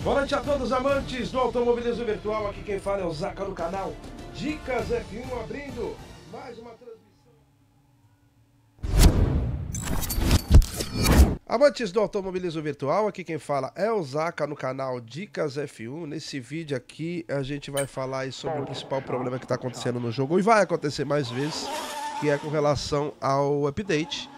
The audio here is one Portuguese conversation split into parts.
Boa noite a todos amantes do automobilismo virtual. Aqui quem fala é o Zaca do canal Dicas F1 abrindo mais uma transmissão. Amantes do automobilismo virtual, aqui quem fala é o Zaca no canal Dicas F1. Nesse vídeo aqui a gente vai falar sobre o principal problema que está acontecendo no jogo e vai acontecer mais vezes, que é com relação ao update,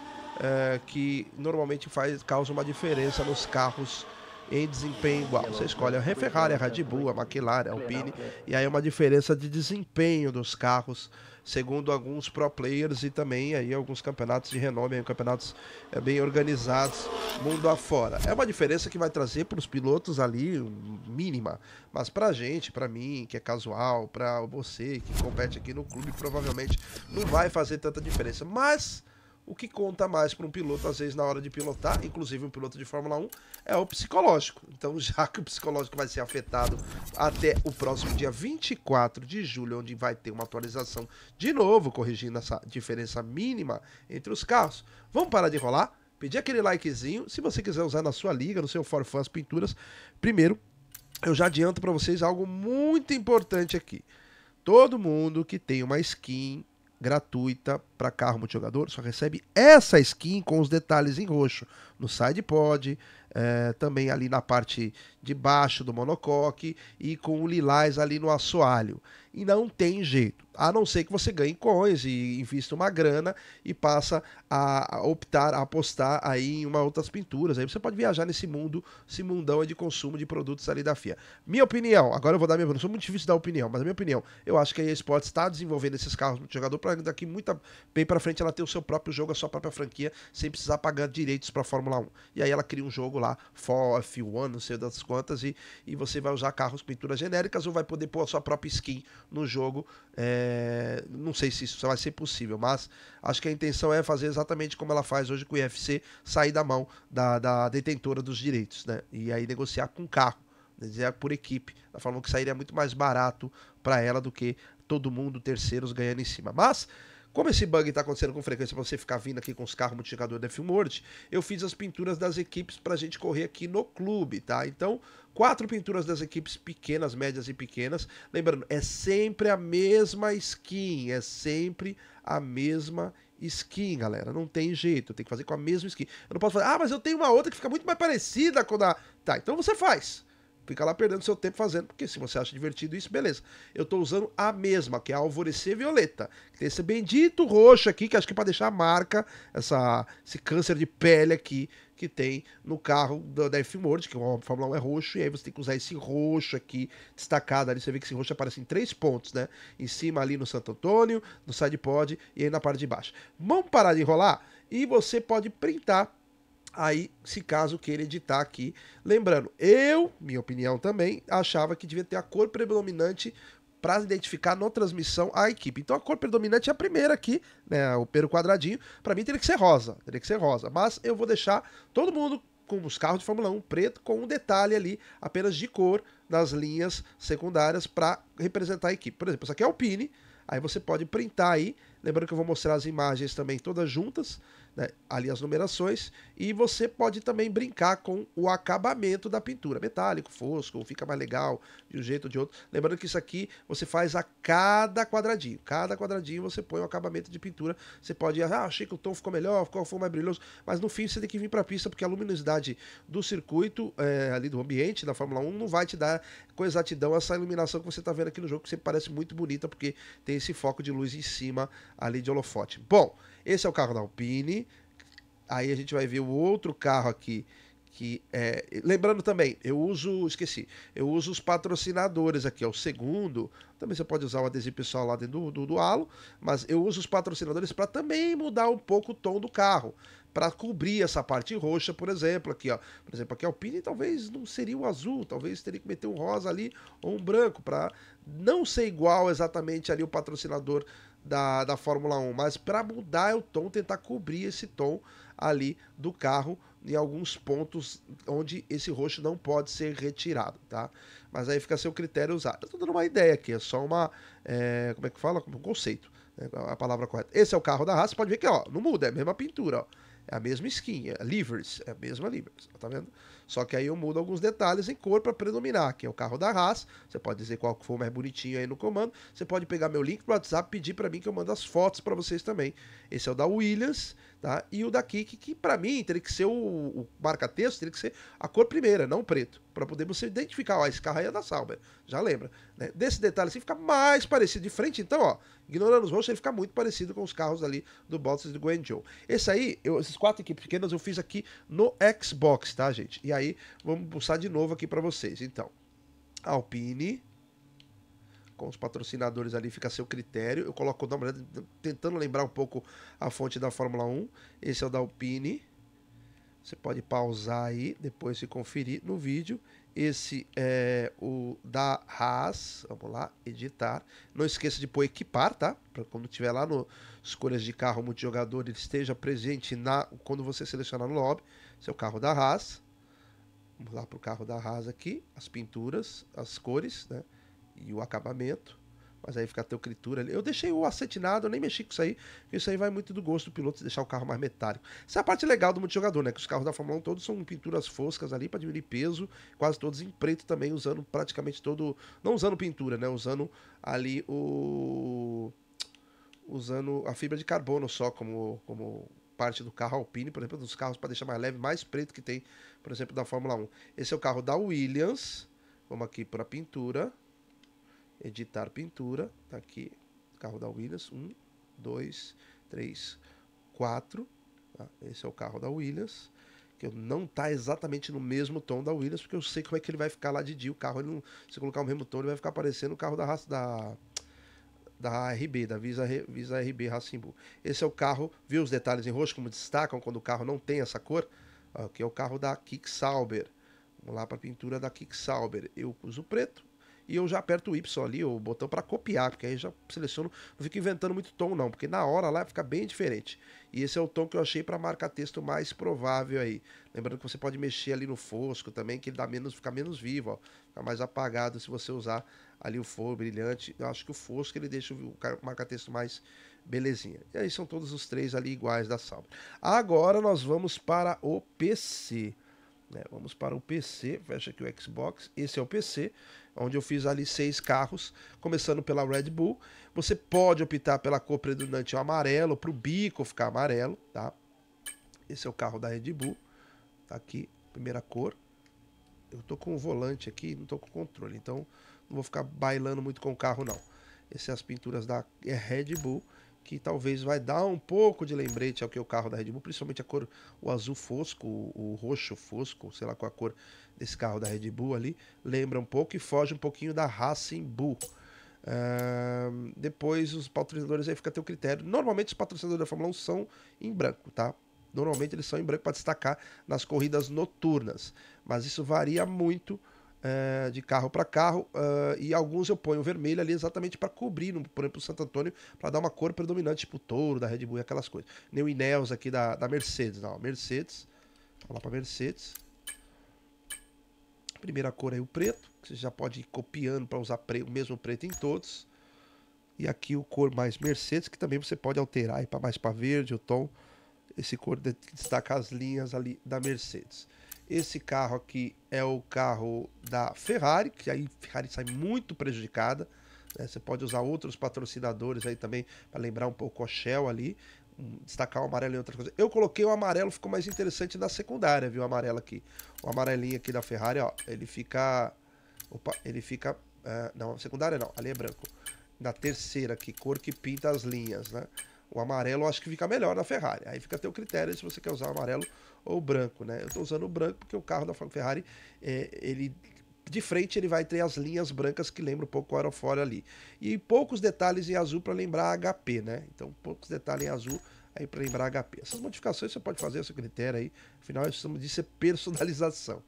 é, que normalmente faz, causa uma diferença nos carros em desempenho igual. Você escolhe a Ferrari, a Red Bull, a McLaren, a Alpine, e aí é uma diferença de desempenho dos carros, segundo alguns pro players e também aí alguns campeonatos de renome, campeonatos eh, bem organizados mundo afora. É uma diferença que vai trazer para os pilotos ali mínima, mas para a gente, para mim, que é casual, para você que compete aqui no clube, provavelmente não vai fazer tanta diferença. Mas o que conta mais para um piloto, às vezes, na hora de pilotar, inclusive um piloto de Fórmula 1, é o psicológico. Então, já que o psicológico vai ser afetado até o próximo dia 24 de julho, onde vai ter uma atualização de novo, corrigindo essa diferença mínima entre os carros. Vamos parar de rolar? Pedir aquele likezinho. Se você quiser usar na sua liga, no seu Forfãs Pinturas, primeiro, eu já adianto para vocês algo muito importante aqui. Todo mundo que tem uma skin gratuita para carro multijogador. Só recebe essa skin com os detalhes em roxo no SidePod, é, também ali na parte debaixo do monocoque e com o lilás ali no assoalho. E não tem jeito, a não ser que você ganhe coins e invista uma grana e passa a optar, a apostar aí em uma outras pinturas. Aí você pode viajar nesse mundo, esse mundão de consumo de produtos ali da FIA. Minha opinião, agora eu vou dar minha opinião, sou muito difícil dar opinião, mas a minha opinião, eu acho que a eSports está desenvolvendo esses carros no jogador para daqui muita bem para frente ela ter o seu próprio jogo, a sua própria franquia, sem precisar pagar direitos para a Fórmula 1. E aí ela cria um jogo lá, F1, não sei das coisas contas, e, e você vai usar carros pinturas genéricas ou vai poder pôr a sua própria skin no jogo. É, não sei se isso vai ser possível, mas acho que a intenção é fazer exatamente como ela faz hoje com o IFC, sair da mão da, da detentora dos direitos, né? E aí negociar com carro, negociar né? por equipe. da falou que sairia muito mais barato para ela do que todo mundo, terceiros, ganhando em cima. Mas como esse bug está acontecendo com frequência para você ficar vindo aqui com os carros modificador da Filmworld, eu fiz as pinturas das equipes para a gente correr aqui no clube, tá? Então, quatro pinturas das equipes pequenas, médias e pequenas. Lembrando, é sempre a mesma skin, é sempre a mesma skin, galera. Não tem jeito, tem que fazer com a mesma skin. Eu não posso falar, ah, mas eu tenho uma outra que fica muito mais parecida com a da... Tá, então você faz fica lá perdendo seu tempo fazendo, porque se você acha divertido isso, beleza. Eu tô usando a mesma, que é a alvorecer violeta. Tem esse bendito roxo aqui, que acho que é pra deixar a marca, essa, esse câncer de pele aqui que tem no carro da, F-Mord, que o é Fórmula 1 é roxo, e aí você tem que usar esse roxo aqui, destacado ali, você vê que esse roxo aparece em três pontos, né? Em cima ali no Santo Antônio, no sidepod e aí na parte de baixo. Vamos parar de enrolar? E você pode printar Aí, se caso queira editar aqui. Lembrando, eu, minha opinião também, achava que devia ter a cor predominante para identificar na transmissão a equipe. Então a cor predominante é a primeira aqui, né, o pelo quadradinho. Para mim teria que ser rosa, teria que ser rosa. Mas eu vou deixar todo mundo com os carros de Fórmula 1 preto com um detalhe ali apenas de cor nas linhas secundárias para representar a equipe. Por exemplo, essa aqui é a Alpine, aí você pode printar aí, lembrando que eu vou mostrar as imagens também todas juntas né, ali as numerações, e você pode também brincar com o acabamento da pintura, metálico, fosco, fica mais legal de um jeito ou de outro. Lembrando que isso aqui você faz a cada quadradinho, cada quadradinho você põe o um acabamento de pintura, você pode, ah, achei que o tom ficou melhor, ficou foi mais brilhoso, mas no fim você tem que vir para a pista porque a luminosidade do circuito, é, ali do ambiente da Fórmula 1, não vai te dar com exatidão essa iluminação que você está vendo aqui no jogo, que sempre parece muito bonita porque tem esse foco de luz em cima ali de holofote. Bom, esse é o carro da Alpine. Aí a gente vai ver o outro carro aqui. Que é... Lembrando também, eu uso. Esqueci. Eu uso os patrocinadores aqui, é o segundo. Também você pode usar o adesivo pessoal lá dentro do, do, do halo. Mas eu uso os patrocinadores para também mudar um pouco o tom do carro para cobrir essa parte roxa, por exemplo, aqui, ó. Por exemplo, aqui a Alpine talvez não seria o azul, talvez teria que meter um rosa ali ou um branco para não ser igual exatamente ali o patrocinador da, da Fórmula 1, mas para mudar é o tom, tentar cobrir esse tom ali do carro em alguns pontos onde esse roxo não pode ser retirado, tá? Mas aí fica a seu critério usar. Estou dando uma ideia aqui, é só uma. É, como é que fala? Um conceito. Né? A palavra correta. Esse é o carro da raça, pode ver que ó, não muda, é a mesma pintura, ó. É a mesma skin, é Livers, é a mesma Livers, tá vendo? Só que aí eu mudo alguns detalhes em cor para predominar, que é o carro da Haas, você pode dizer qual que for mais bonitinho aí no comando, você pode pegar meu link pro WhatsApp, pedir para mim que eu mando as fotos para vocês também. Esse é o da Williams, Tá? E o da Kik, que para mim teria que ser o, o marca-texto, teria que ser a cor primeira, não o preto, para poder você identificar, ó, esse carro aí é da Sauber, já lembra. Né? Desse detalhe assim fica mais parecido de frente, então, ó, ignorando os roxos, ele fica muito parecido com os carros ali do Bottas e do Guangzhou. Esse aí, eu, esses quatro equipes pequenas eu fiz aqui no Xbox, tá, gente? E aí, vamos puxar de novo aqui para vocês, então. Alpine, com os patrocinadores ali, fica a seu critério. Eu coloco o nome, né, tentando lembrar um pouco a fonte da Fórmula 1. Esse é o da Alpine. Você pode pausar aí, depois se conferir no vídeo. Esse é o da Haas. Vamos lá, editar. Não esqueça de pôr equipar, tá? Para quando tiver lá no escolhas de carro multijogador, ele esteja presente na quando você selecionar no lobby. Seu é carro da Haas. Vamos lá para o carro da Haas aqui. As pinturas, as cores, né? e o acabamento. Mas aí fica a teocritura ali. Eu deixei o acetinado, eu nem mexi com isso aí. Isso aí vai muito do gosto do piloto de deixar o carro mais metálico. Essa é a parte legal do multijogador, né? Que os carros da Fórmula 1 todos são pinturas foscas ali para diminuir peso. Quase todos em preto também, usando praticamente todo. Não usando pintura, né? Usando ali o. Usando a fibra de carbono só como, como parte do carro Alpine, por exemplo, dos carros para deixar mais leve, mais preto que tem, por exemplo, da Fórmula 1. Esse é o carro da Williams. Vamos aqui para pintura editar pintura, tá aqui, carro da Williams, 1, 2, 3, 4, esse é o carro da Williams, que não tá exatamente no mesmo tom da Williams, porque eu sei como é que ele vai ficar lá de dia, o carro, ele não, se colocar o mesmo tom, ele vai ficar parecendo o carro da raça, da, da RB, da Visa, Visa RB Racing Bull. Esse é o carro, viu os detalhes em roxo, como destacam quando o carro não tem essa cor? Que é o carro da Kick Sauber. Vamos lá para a pintura da Kick Sauber. Eu uso preto, e eu já aperto o Y ali, o botão para copiar, porque aí já seleciono, não fico inventando muito tom não, porque na hora lá fica bem diferente. E esse é o tom que eu achei para marcar texto mais provável aí. Lembrando que você pode mexer ali no fosco também, que ele dá menos, fica menos vivo, ó. Fica mais apagado se você usar ali o fogo brilhante. Eu acho que o fosco ele deixa o marca-texto mais belezinha. E aí são todos os três ali iguais da salva. Agora nós vamos para o PC. Né? Vamos para o PC, fecha aqui o Xbox. Esse é o PC, onde eu fiz ali seis carros, começando pela Red Bull. Você pode optar pela cor predominante o amarelo, para o bico ficar amarelo, tá? Esse é o carro da Red Bull, tá aqui, primeira cor. Eu tô com o volante aqui, não tô com o controle, então não vou ficar bailando muito com o carro não. Essas são é as pinturas da é Red Bull que talvez vai dar um pouco de lembrete ao que é o carro da Red Bull, principalmente a cor, o azul fosco, o, o roxo fosco, sei lá qual a cor desse carro da Red Bull ali, lembra um pouco e foge um pouquinho da Racing Bull. Uh, depois os patrocinadores aí fica a teu critério. Normalmente os patrocinadores da Fórmula 1 são em branco, tá? Normalmente eles são em branco para destacar nas corridas noturnas, mas isso varia muito é, de carro para carro, uh, e alguns eu ponho vermelho ali exatamente para cobrir, no, por exemplo, o Santo Antônio, para dar uma cor predominante, tipo touro da Red Bull e aquelas coisas. Nem o Ineos aqui da, da Mercedes, não, Mercedes, vamos lá para Mercedes. Primeira cor aí é o preto, que você já pode ir copiando para usar o mesmo preto em todos. E aqui o cor mais Mercedes, que também você pode alterar para mais para verde o tom. Esse cor destaca as linhas ali da Mercedes. Esse carro aqui é o carro da Ferrari, que aí Ferrari sai muito prejudicada. Né? Você pode usar outros patrocinadores aí também para lembrar um pouco a Shell ali, destacar o amarelo e outra coisa. Eu coloquei o amarelo, ficou mais interessante na secundária, viu? O amarelo aqui. O amarelinho aqui da Ferrari, ó, ele fica... Opa, ele fica... Uh, não, secundária não, ali é branco. Na terceira aqui, cor que pinta as linhas, né? O amarelo eu acho que fica melhor na Ferrari. Aí fica a o critério se você quer usar o amarelo ou branco, né? Eu estou usando o branco porque o carro da Ferrari, é, ele de frente ele vai ter as linhas brancas que lembram um pouco o aerofólio ali. E poucos detalhes em azul para lembrar HP, né? Então poucos detalhes em azul aí para lembrar HP. Essas modificações você pode fazer a seu critério aí, afinal estamos disso é personalização.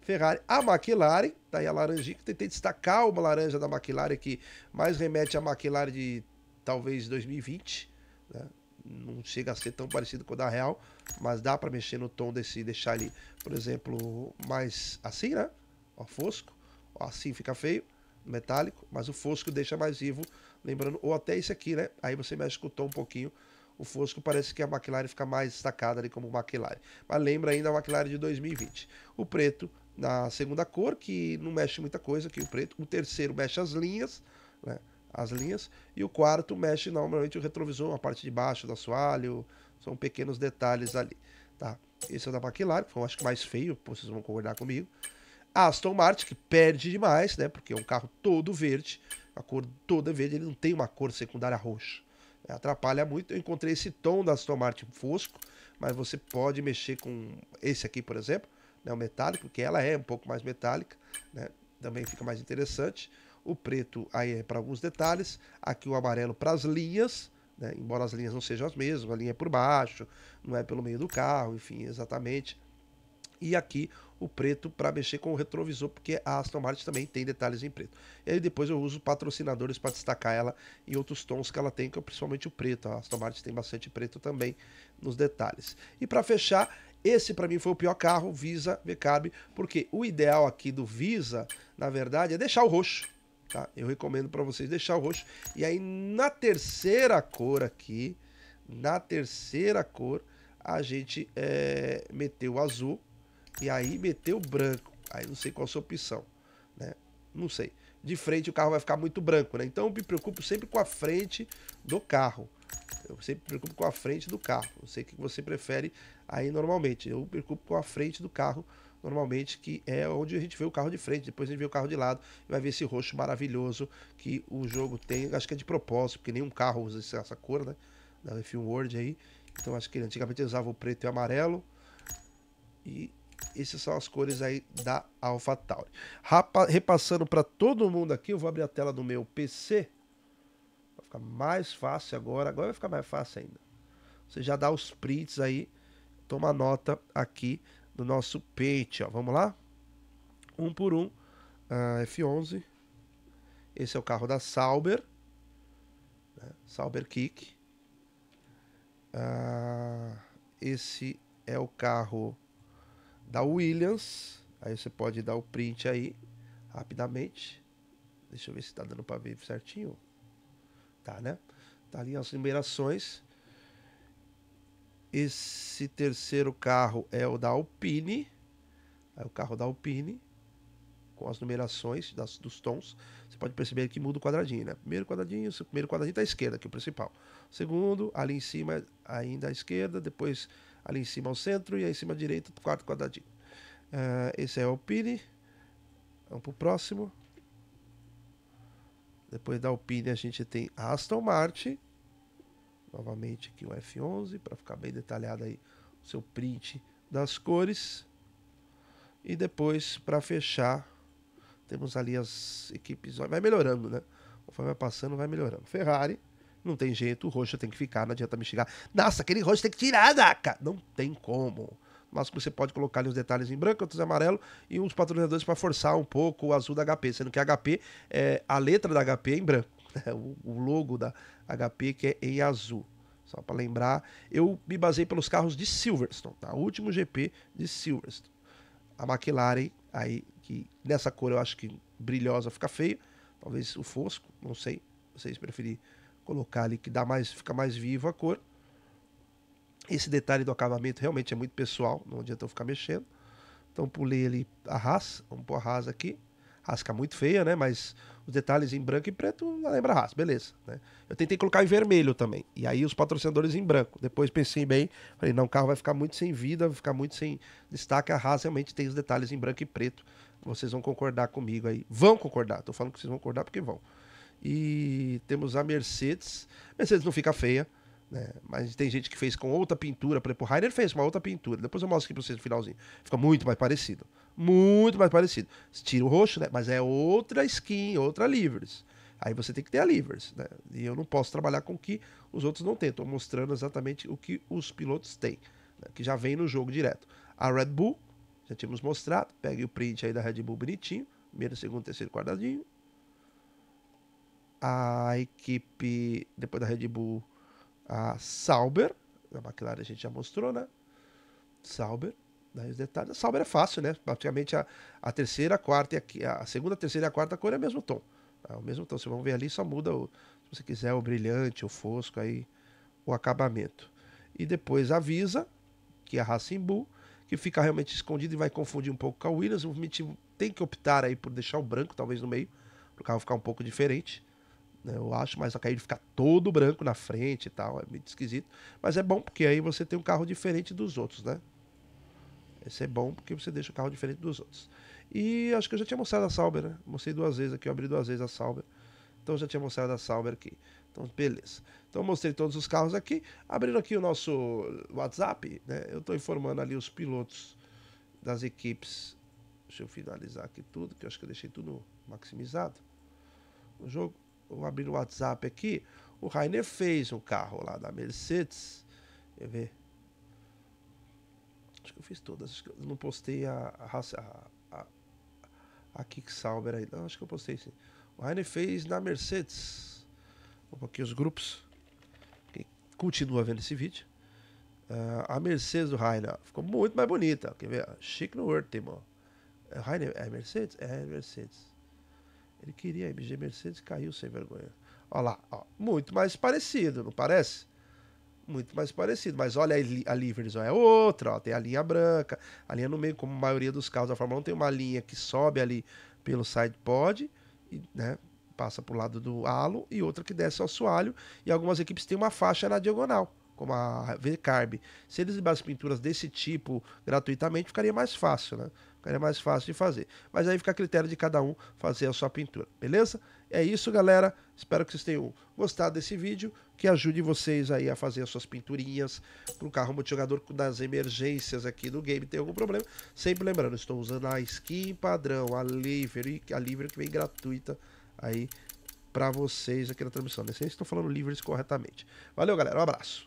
Ferrari, a McLaren, tá aí a laranjinha, que tentei destacar uma laranja da McLaren que mais remete à McLaren de talvez 2020, né? não chega a ser tão parecido com o da real, mas dá para mexer no tom desse, deixar ele, por exemplo, mais assim, né? Ó, fosco, ó, assim fica feio, metálico, mas o fosco deixa mais vivo, lembrando, ou até esse aqui, né? Aí você mexe com o tom um pouquinho, o fosco parece que a McLaren fica mais destacada ali como McLaren, mas lembra ainda a McLaren de 2020. O preto na segunda cor, que não mexe muita coisa, que o preto, o terceiro mexe as linhas, né? as linhas. E o quarto mexe normalmente o retrovisor, a parte de baixo do assoalho, são pequenos detalhes ali, tá? Esse é o da McLaren, que eu acho que mais feio, vocês vão concordar comigo. A Aston Martin, que perde demais, né? Porque é um carro todo verde, a cor toda verde, ele não tem uma cor secundária roxa. Né? Atrapalha muito. Eu encontrei esse tom da Aston Martin fosco, mas você pode mexer com esse aqui, por exemplo, né? o metálico, porque ela é um pouco mais metálica, né? Também fica mais interessante. O preto aí é para alguns detalhes, aqui o amarelo para as linhas, né? embora as linhas não sejam as mesmas, a linha é por baixo, não é pelo meio do carro, enfim, exatamente. E aqui o preto para mexer com o retrovisor, porque a Aston Martin também tem detalhes em preto. E aí depois eu uso patrocinadores para destacar ela em outros tons que ela tem, que é principalmente o preto. A Aston Martin tem bastante preto também nos detalhes. E para fechar, esse para mim foi o pior carro, Visa VCAB, porque o ideal aqui do Visa, na verdade, é deixar o roxo. Tá? Eu recomendo para vocês deixar o roxo. E aí na terceira cor aqui, na terceira cor, a gente é, meteu azul e aí meteu branco. Aí não sei qual a sua opção, né? Não sei. De frente o carro vai ficar muito branco, né? Então eu me preocupo sempre com a frente do carro. Eu sempre me preocupo com a frente do carro. Não sei o que você prefere aí normalmente. Eu me preocupo com a frente do carro normalmente que é onde a gente vê o carro de frente, depois a gente vê o carro de lado e vai ver esse roxo maravilhoso que o jogo tem. Acho que é de propósito, porque nenhum carro usa essa cor, né? Da F1 World aí. Então acho que ele antigamente usava o preto e o amarelo. E essas são as cores aí da AlphaTauri. Rapa, repassando para todo mundo aqui, eu vou abrir a tela do meu PC. Vai ficar mais fácil agora. Agora vai ficar mais fácil ainda. Você já dá os prints aí, toma nota aqui do nosso ó Vamos lá? Um por um. Ah, F11. Esse é o carro da Sauber. Né? Sauber Kick. Ah, esse é o carro da Williams. Aí você pode dar o print aí, rapidamente. Deixa eu ver se tá dando para ver certinho. Tá, né? Tá ali as numerações. Esse terceiro carro é o da Alpine. É o carro da Alpine. Com as numerações das, dos tons. Você pode perceber que muda o quadradinho, né? Primeiro quadradinho, o primeiro quadradinho está à esquerda, que é o principal. segundo, ali em cima, ainda à esquerda. Depois, ali em cima, ao centro. E aí em cima à direita, o quarto quadradinho. Uh, esse é o Alpine. Vamos pro próximo. Depois da Alpine a gente tem Aston Martin. Novamente aqui o F11 para ficar bem detalhado aí o seu print das cores. E depois para fechar, temos ali as equipes, vai melhorando, né? Conforme vai passando, vai melhorando. Ferrari, não tem jeito, o roxo tem que ficar, não adianta me xingar. Nossa, aquele roxo tem que tirar, Daka! Não tem como. Mas você pode colocar ali os detalhes em branco, outros em amarelo e uns patrocinadores para forçar um pouco o azul da HP, sendo que a HP é a letra da HP é em branco. o, logo da HP que é em azul. Só para lembrar, eu me basei pelos carros de Silverstone, tá? O último GP de Silverstone. A McLaren, aí, que nessa cor eu acho que brilhosa fica feia. Talvez o fosco, não sei. Vocês preferir colocar ali que dá mais, fica mais vivo a cor. Esse detalhe do acabamento realmente é muito pessoal, não adianta eu ficar mexendo. Então pulei ali a Haas, vamos pôr a Haas aqui. Rasca muito feia, né? Mas os detalhes em branco e preto lembra rasca, beleza. Né? Eu tentei colocar em vermelho também. E aí os patrocinadores em branco. Depois pensei bem, falei, não, o carro vai ficar muito sem vida, vai ficar muito sem destaque. A Haas realmente tem os detalhes em branco e preto. Vocês vão concordar comigo aí. Vão concordar, tô falando que vocês vão concordar porque vão. E temos a Mercedes. Mercedes não fica feia. Né? Mas tem gente que fez com outra pintura, por exemplo, o Rainer fez uma outra pintura. Depois eu mostro aqui pra vocês no finalzinho. Fica muito mais parecido muito mais parecido. Tira o roxo, né? Mas é outra skin, outra livres. Aí você tem que ter a livres, né? E eu não posso trabalhar com o que os outros não têm. Estou mostrando exatamente o que os pilotos têm, né? que já vem no jogo direto. A Red Bull, já tínhamos mostrado. Pegue o print aí da Red Bull bonitinho. Primeiro, segundo, terceiro quadradinho. A equipe, depois da Red Bull, a Sauber. a McLaren a gente já mostrou, né? Sauber. Daí né, os detalhes. A Sauber é fácil, né? Praticamente a, a terceira, a quarta e a, a, segunda, a terceira e a quarta cor é o mesmo tom. É o mesmo tom. Vocês vão ver ali, só muda o, se você quiser, o brilhante, o fosco, aí o acabamento. E depois avisa que é a Racing Bull, que fica realmente escondido e vai confundir um pouco com a Williams. O motivo tem que optar aí por deixar o branco, talvez no meio, para o carro ficar um pouco diferente. Né? Eu acho, mas a caída ficar todo branco na frente e tal, é muito esquisito. Mas é bom porque aí você tem um carro diferente dos outros, né? Isso é bom porque você deixa o carro diferente dos outros. E acho que eu já tinha mostrado a Sauber, né? Mostrei duas vezes aqui, eu abri duas vezes a Sauber. Então eu já tinha mostrado a Sauber aqui. Então, beleza. Então mostrei todos os carros aqui. Abrindo aqui o nosso WhatsApp, né? Eu estou informando ali os pilotos das equipes. Deixa eu finalizar aqui tudo, que eu acho que eu deixei tudo maximizado. O jogo, vou abrir o WhatsApp aqui. O Rainer fez um carro lá da Mercedes. Quer ver? que eu fiz todas. Acho que eu não postei a, a, a, a aí. Não, acho que eu postei sim. O Rainer fez na Mercedes. Opa, aqui os grupos. Quem continua vendo esse vídeo. Uh, a Mercedes do Rainer ficou muito mais bonita. Quer ver? Chique no último. Rainer é, é Mercedes? É Mercedes. Ele queria a MG Mercedes caiu sem vergonha. Olha lá, ó, muito mais parecido, não parece? muito mais parecido. Mas olha a Liverizon é outra, ó, tem a linha branca, a linha no meio, como a maioria dos carros da Fórmula 1 tem uma linha que sobe ali pelo side pod, e, né, passa para o lado do halo e outra que desce ao assoalho. e algumas equipes têm uma faixa na diagonal. Como a V-Carb. Se eles as pinturas desse tipo gratuitamente, ficaria mais fácil, né? Ficaria mais fácil de fazer. Mas aí fica a critério de cada um fazer a sua pintura, beleza? É isso, galera. Espero que vocês tenham gostado desse vídeo que ajude vocês aí a fazer as suas pinturinhas para o carro multijogador das emergências aqui do game tem algum problema. Sempre lembrando, estou usando a skin padrão, a livre, a livre que vem gratuita aí para vocês aqui na transmissão. Não né? sei se estou falando livres corretamente. Valeu, galera. Um abraço.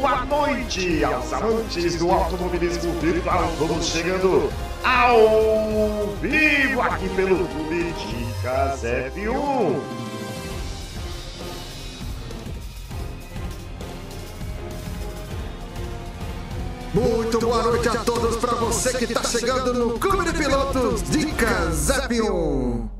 Boa noite aos amantes do automobilismo virtual. Vamos chegando ao vivo aqui pelo YouTube Dicas F1. Muito boa noite a todos para você que está chegando no Clube de Pilotos Dicas F1.